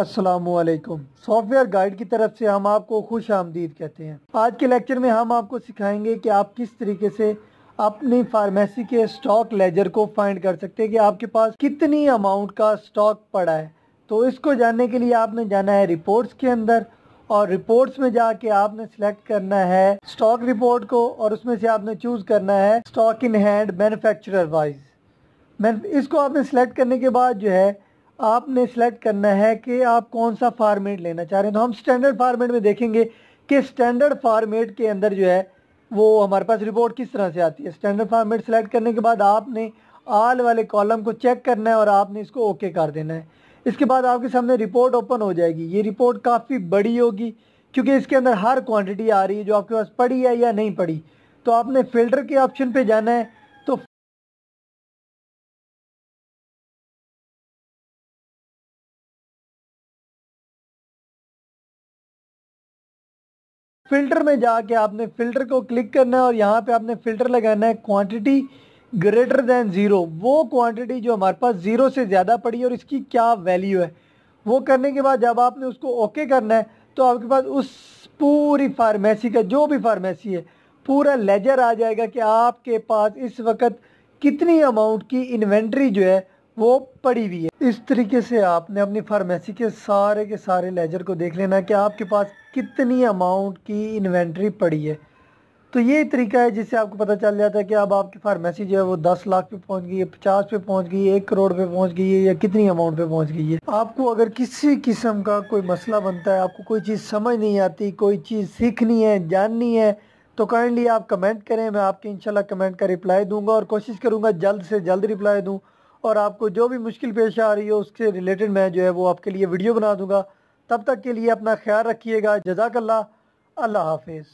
Aslam software guide की तरफ से हम आपको खुश आमदीद कहते हैं आज के लेक्चर में हम आपको सिखाएंगे कि आप किस तरीके से अपनी फार्मेसी के स्टॉक लेजर को फाइंड कर सकते हैं कि आपके पास कितनी अमाउंट का स्टॉक पड़ा है तो इसको जानने के लिए आपने जाना है रिपोर्ट्स के अंदर और रिपोर्ट्स में जाके आपने सेलेक्ट करना है स्टॉक रिपोर्ट को और उसमें से आपने चूज़ करना है stock in hand manufacturer wise इसको आपने सेलेक्ट करने के बाद जो है आपने सेलेक्ट करना है कि आप कौन सा फार्मेट लेना चाह रहे हैं तो हम स्टैंडर्ड फार्मेट में देखेंगे कि स्टैंडर्ड फार्मेट के अंदर जो है वो हमारे पास रिपोर्ट किस तरह से आती है स्टैंडर्ड फार्मेट सेलेक्ट करने के बाद आपने आल वाले कॉलम को चेक करना है और आपने इसको ओके कर देना है इसके बाद आपके सामने रिपोर्ट ओपन हो जाएगी ये रिपोर्ट काफ़ी बड़ी होगी क्योंकि इसके अंदर हर क्वांटिटी आ रही है जो आपके पास पड़ी है या नहीं पड़ी तो आपने फिल्टर के ऑप्शन पे जाना है फिल्टर में जाके आपने फिल्टर को क्लिक करना है और यहाँ पे आपने फिल्टर लगाना है क्वांटिटी ग्रेटर दैन ज़ीरो वो क्वांटिटी जो हमारे पास ज़ीरो से ज़्यादा पड़ी है और इसकी क्या वैल्यू है वो करने के बाद जब आपने उसको ओके करना है तो आपके पास उस पूरी फार्मेसी का जो भी फार्मेसी है पूरा लेजर आ जाएगा कि आपके पास इस वक्त कितनी अमाउंट की इन्वेंट्री जो है वो पड़ी हुई है इस तरीके से आपने अपनी फार्मेसी के सारे के सारे लेजर को देख लेना कि आपके पास कितनी अमाउंट की इन्वेंट्री पड़ी है तो ये तरीका है जिससे आपको पता चल जाता है कि अब आपकी फार्मेसी जो है वो दस लाख पे पहुंच गई है पचास पे पहुंच गई है एक करोड़ पे पहुंच गई है या कितनी अमाउंट पे पहुंच गई है आपको अगर किसी किस्म का कोई मसला बनता है आपको कोई चीज़ समझ नहीं आती कोई चीज़ सीखनी है जाननी है तो काइंडली आप कमेंट करें मैं आपके इनशाला कमेंट का रिप्लाई दूंगा और कोशिश करूंगा जल्द से जल्द रिप्लाई दूँ और आपको जो भी मुश्किल पेश आ रही हो उसके रिलेटेड मैं जो है वो आपके लिए वीडियो बना दूँगा तब तक के लिए अपना ख्याल रखिएगा जजाकल्ला अल्लाह हाफिज़